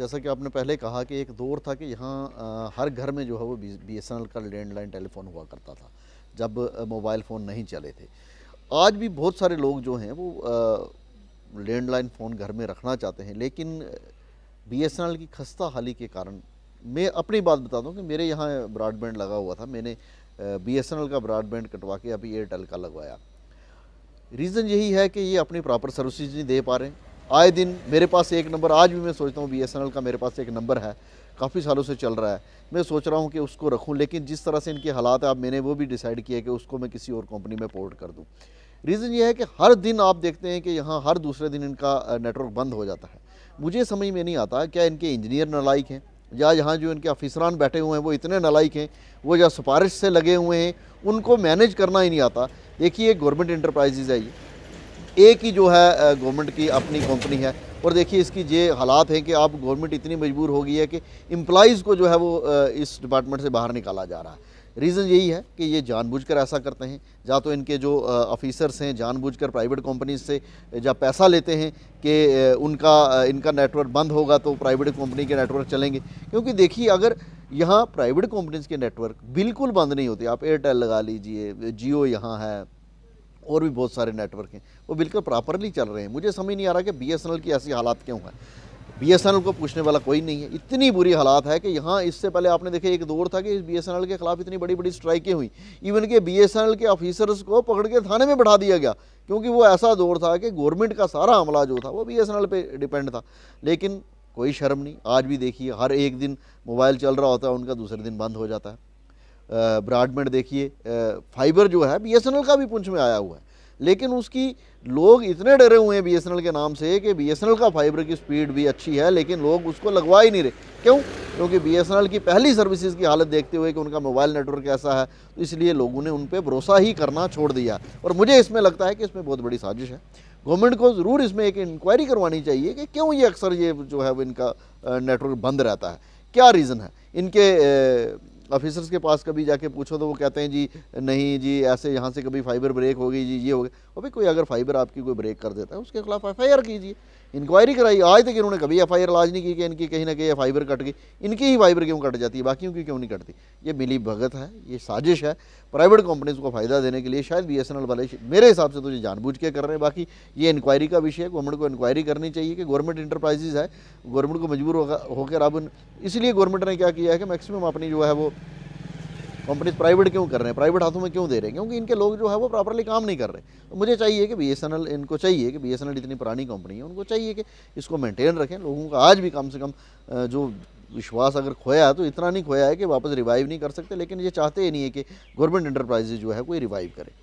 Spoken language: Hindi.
जैसा कि आपने पहले कहा कि एक दौर था कि यहाँ हर घर में जो है वो बी एस का लैंडलाइन टेलीफोन हुआ करता था जब मोबाइल फ़ोन नहीं चले थे आज भी बहुत सारे लोग जो हैं वो लैंडलाइन फ़ोन घर में रखना चाहते हैं लेकिन बी की खस्ता हाली के कारण मैं अपनी बात बता दूँ कि मेरे यहाँ ब्रॉडबैंड लगा हुआ था मैंने बी का ब्रॉडबैंड कटवा के अभी एयरटेल का लगवाया रीज़न यही है कि ये अपनी प्रॉपर सर्विसेज नहीं दे पा रहे हैं आए दिन मेरे पास एक नंबर आज भी मैं सोचता हूँ बी का मेरे पास एक नंबर है काफ़ी सालों से चल रहा है मैं सोच रहा हूँ कि उसको रखूँ लेकिन जिस तरह से इनके हालात है अब मैंने वो भी डिसाइड किया कि उसको मैं किसी और कंपनी में पोर्ट कर दूँ रीज़न ये है कि हर दिन आप देखते हैं कि यहाँ हर दूसरे दिन इनका नेटवर्क बंद हो जाता है मुझे समझ में नहीं आता क्या इनके इंजीनियर नलाइक हैं या यहाँ जो इनके अफिसरान बैठे हुए हैं वो इतने नलाइक हैं वो या सिफारिश से लगे हुए हैं उनको मैनेज करना ही नहीं आता देखिए गवर्नमेंट इंटरप्राइजेज़ है ये एक ही जो है गवर्नमेंट की अपनी कंपनी है और देखिए इसकी ये हालात हैं कि आप गवर्नमेंट इतनी मजबूर हो गई है कि एम्प्लॉज़ को जो है वो इस डिपार्टमेंट से बाहर निकाला जा रहा है रीज़न यही है कि ये जानबूझकर ऐसा करते हैं या तो इनके जो ऑफिसर्स हैं जानबूझकर प्राइवेट कंपनीज से या पैसा लेते हैं कि उनका इनका नेटवर्क बंद होगा तो प्राइवेट कंपनी के नेटवर्क चलेंगे क्योंकि देखिए अगर यहाँ प्राइवेट कंपनीज के नेटवर्क बिल्कुल बंद नहीं होते आप एयरटेल लगा लीजिए जियो यहाँ है और भी बहुत सारे नेटवर्क हैं वो बिल्कुल प्रॉपरली चल रहे हैं मुझे समझ नहीं आ रहा कि बी की ऐसी हालात क्यों हैं बी को पूछने वाला कोई नहीं है इतनी बुरी हालात है कि यहाँ इससे पहले आपने देखे एक दौर था कि इस बी के खिलाफ इतनी बड़ी बड़ी स्ट्राइकें हुई इवन के बी के ऑफिसर्स को पकड़ के थाने में बढ़ा दिया गया क्योंकि वो ऐसा दौर था कि गवर्नमेंट का सारा हमला जो था वो बी पे डिपेंड था लेकिन कोई शर्म नहीं आज भी देखिए हर एक दिन मोबाइल चल रहा होता है उनका दूसरे दिन बंद हो जाता है ब्रॉडबैंड देखिए फाइबर जो है बीएसएनएल का भी पुंछ में आया हुआ है लेकिन उसकी लोग इतने डरे हुए हैं बीएसएनएल के नाम से कि बीएसएनएल का फाइबर की स्पीड भी अच्छी है लेकिन लोग उसको लगवा ही नहीं रहे क्यों क्योंकि बीएसएनएल की पहली सर्विसेज की हालत देखते हुए कि उनका मोबाइल नेटवर्क कैसा है तो इसलिए लोगों ने उन पर भरोसा ही करना छोड़ दिया और मुझे इसमें लगता है कि इसमें बहुत बड़ी साजिश है गवर्नमेंट को ज़रूर इसमें एक इंक्वायरी करवानी चाहिए कि क्यों ये अक्सर ये जो है वो इनका नेटवर्क बंद रहता है क्या रीज़न है इनके ऑफिसर्स के पास कभी जाके पूछो तो वो कहते हैं जी नहीं जी ऐसे यहाँ से कभी फाइबर ब्रेक हो गई जी ये हो गया अभी कोई अगर फाइबर आपकी कोई ब्रेक कर देता है उसके खिलाफ एफ कीजिए इंक्वायरी कराई आज तक इन्होंने कभी एफ लाज नहीं की कि इनकी कहीं ना कहीं फाइबर कट गई इनकी ही फाइबर क्यों कट जाती है बाकियों की क्यों नहीं कटती ये मिली भगत है ये साजिश है प्राइवेट कंपनीज को फ़ायदा देने के लिए शायद बी वाले मेरे हिसाब से तो ये जानबूझ के कर रहे हैं बाकी ये इंक्वायरी का विषय है गवर्नमेंट को इंक्वायरी करनी चाहिए कि गवर्नमेंट इंटरप्राइजेज है गवर्नमेंट को मजबूर होकर अब इसलिए गवर्नमेंट ने क्या किया है कि मैक्सिमम अपनी जो है वो कंपनीज प्राइवेट क्यों कर रहे हैं प्राइवेट हाथों में क्यों दे रहे हैं क्योंकि इनके लोग जो है वो प्रॉपरली काम नहीं कर रहे तो मुझे चाहिए कि बी इनको चाहिए कि बी इतनी पुरानी कंपनी है उनको चाहिए कि इसको मेनटेन रखें लोगों का आज भी कम से कम जो विश्वास अगर खोया है तो इतना नहीं खोया है कि वापस रिवाइव नहीं कर सकते लेकिन ये चाहते ही नहीं है कि गवर्नमेंट इंटरप्राइजेज जो है कोई रिवाइव करे